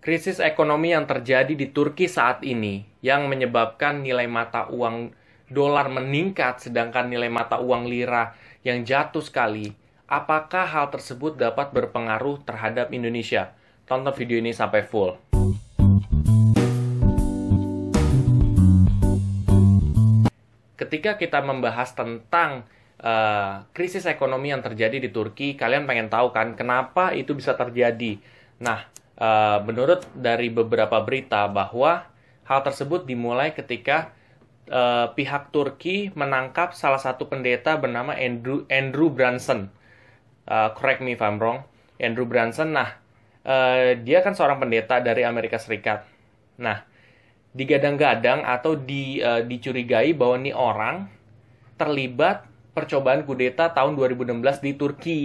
Krisis ekonomi yang terjadi di Turki saat ini yang menyebabkan nilai mata uang dolar meningkat sedangkan nilai mata uang lira yang jatuh sekali, apakah hal tersebut dapat berpengaruh terhadap Indonesia? Tonton video ini sampai full. Ketika kita membahas tentang uh, krisis ekonomi yang terjadi di Turki, kalian pengen tahu kan kenapa itu bisa terjadi? Nah, Eh, menurut dari beberapa berita bahwa hal tersebut dimulai ketika uh, pihak Turki menangkap salah satu pendeta bernama Andrew Andrew Branson. Uh, correct me if I'm wrong. Andrew Branson. Nah, uh, dia kan seorang pendeta dari Amerika Serikat. Nah, digadang-gadang atau di, uh, dicurigai bahwa ini orang terlibat percobaan kudeta tahun 2016 di Turki.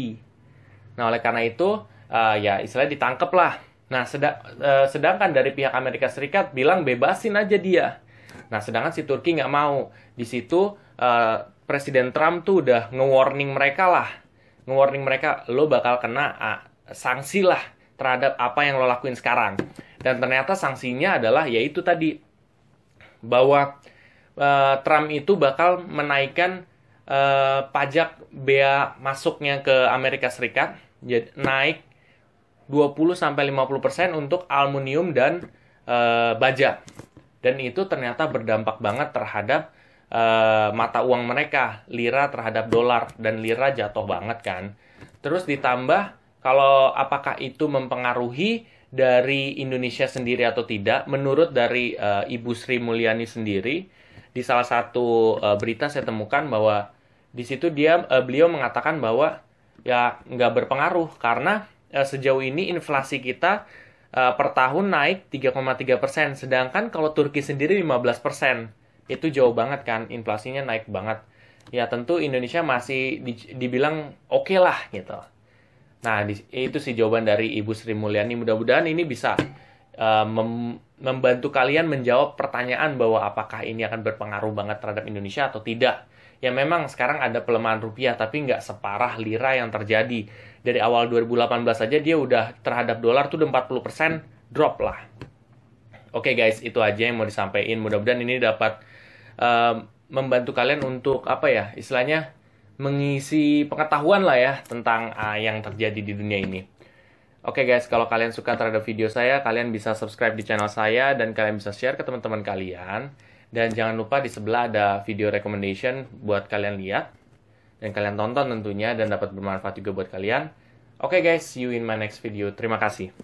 Nah, oleh karena itu, uh, ya istilahnya ditangkap lah Nah, sedang, uh, eh, sedangkan dari pihak Amerika Serikat bilang bebasin aja dia. Nah, sedangkan si Turki nggak mau. Di situ uh, Presiden Trump tuh udah nge-warning mereka lah. Nge-warning mereka, lo bakal kena uh, sanksi lah terhadap apa yang lo lakuin sekarang. Dan ternyata sanksinya adalah yaitu tadi bahwa uh, Trump itu bakal menaikkan pajak bea masuknya ke Amerika Serikat jadi naik 20 sampai 50% untuk aluminium dan uh, baja. Dan itu ternyata berdampak banget terhadap uh, mata uang mereka, lira terhadap dolar dan lira jatuh banget kan. Terus ditambah kalau apakah itu mempengaruhi dari Indonesia sendiri atau tidak, menurut dari uh, Ibu Sri Mulyani sendiri, di salah satu uh, berita saya temukan bahwa di situ dia beliau mengatakan bahwa ya nggak berpengaruh karena Eh, sejauh ini inflasi kita eh, per tahun naik 3,3 persen, sedangkan kalau Turki sendiri 15 persen, itu jauh banget kan, inflasinya naik banget. Ya tentu Indonesia masih dibilang oke okay lah gitu. Nah itu sih jawaban dari Ibu Sri Mulyani. Mudah-mudahan ini bisa Eh, mem membantu kalian menjawab pertanyaan bahwa apakah ini akan berpengaruh banget terhadap Indonesia atau tidak. Ya memang sekarang ada pelemahan rupiah tapi nggak separah lira yang terjadi. Dari awal 2018 saja dia udah terhadap dolar tuh udah 40% drop lah. Oke okay guys, itu aja yang mau disampaikan. Mudah-mudahan ini dapat uh, membantu kalian untuk apa ya, istilahnya mengisi pengetahuan lah ya tentang uh, yang terjadi di dunia ini. Oke okay guys, kalau kalian suka terhadap video saya, kalian bisa subscribe di channel saya dan kalian bisa share ke teman-teman kalian. Dan jangan lupa di sebelah ada video recommendation buat kalian lihat dan kalian tonton tentunya dan dapat bermanfaat juga buat kalian. Oke okay guys, see you in my next video. Terima kasih.